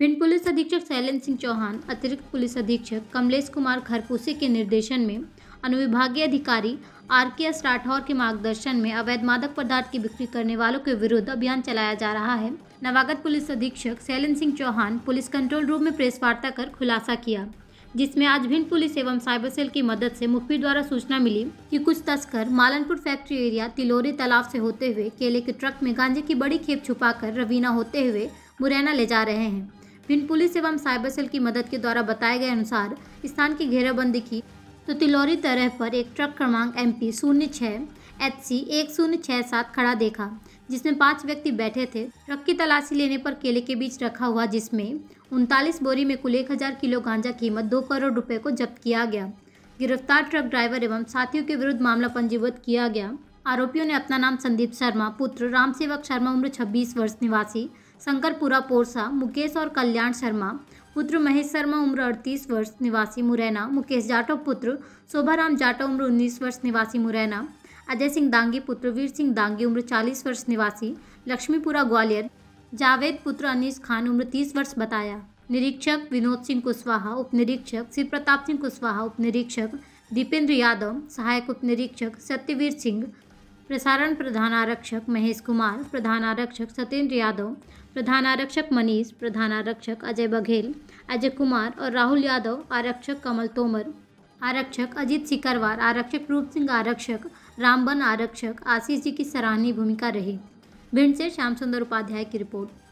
Bhind police अधीक्षक शैलेंद्र सिंह चौहान अतिरिक्त police अधीक्षक कमलेश कुमार खरपूसी के निर्देशन में अनुविभागीय अधिकारी आर के एस राठौर के मार्गदर्शन में अवैध मादक पदार्थ की बिक्री करने वालों के विरुद्ध अभियान चलाया जा रहा है नवागत पुलिस अधीक्षक Shailan Singh Chauhan police control room में प्रेस वार्ता कर खुलासा किया जिसमें आज भिंड पुलिस एवं साइबर सेल की मदद से मुखबिर द्वारा सूचना मिली कि कुछ तस्कर मालनपुर फैक्ट्री एरिया तिलोरी तालाब से होते हुए केले के ट्रक में गांजे की बड़ी खेप छुपाकर रवीना होते हुए मुरैना ले जा रहे हैं भिंड पुलिस एवं साइबर सेल की मदद के द्वारा बताए गए अनुसार स्थान की घेराबंदी की तो तिलौरी तरह पर एक ट्रक क्रमांक एम पी शून्य छः एच सी एक शून्य छः सात खड़ा देखा जिसमें पांच व्यक्ति बैठे थे ट्रक की तलाशी लेने पर केले के बीच रखा हुआ जिसमें उनतालीस बोरी में कुल एक हज़ार किलो गांजा कीमत दो करोड़ रुपए को जब्त किया गया गिरफ्तार ट्रक ड्राइवर एवं साथियों के विरुद्ध मामला पंजीबद्ध किया गया आरोपियों ने अपना नाम संदीप शर्मा पुत्र रामसेवक शर्मा उम्र 26 वर्ष निवासी शंकरपुरा पोरसा मुकेश और कल्याण शर्मा पुत्र महेश शर्मा उम्र अड़तीस वर्ष निवासी मुरैना मुकेश जाटव पुत्र शोभाराम जाटव उम्र उन्नीस वर्ष निवासी मुरैना अजय सिंह दांगी पुत्र वीर सिंह दांगी उम्र चालीस वर्ष निवासी लक्ष्मीपुरा ग्वालियर जावेद पुत्र अनीस खान उम्र तीस वर्ष बताया निरीक्षक विनोद सिंह कुशवाहा उप निरीक्षक शिव प्रताप सिंह कुशवाहा उप निरीक्षक दीपेंद्र यादव सहायक उप निरीक्षक सत्यवीर सिंह प्रसारण प्रधान आरक्षक महेश कुमार प्रधान आरक्षक सत्येंद्र यादव प्रधान आरक्षक मनीष प्रधान आरक्षक अजय बघेल अजय कुमार और राहुल यादव आरक्षक कमल तोमर आरक्षक अजीत सिकरवार आरक्षक रूप सिंह आरक्षक रामबन आरक्षक आशीष जी की सराहनीय भूमिका रही भिंड से श्याम सुंदर उपाध्याय की रिपोर्ट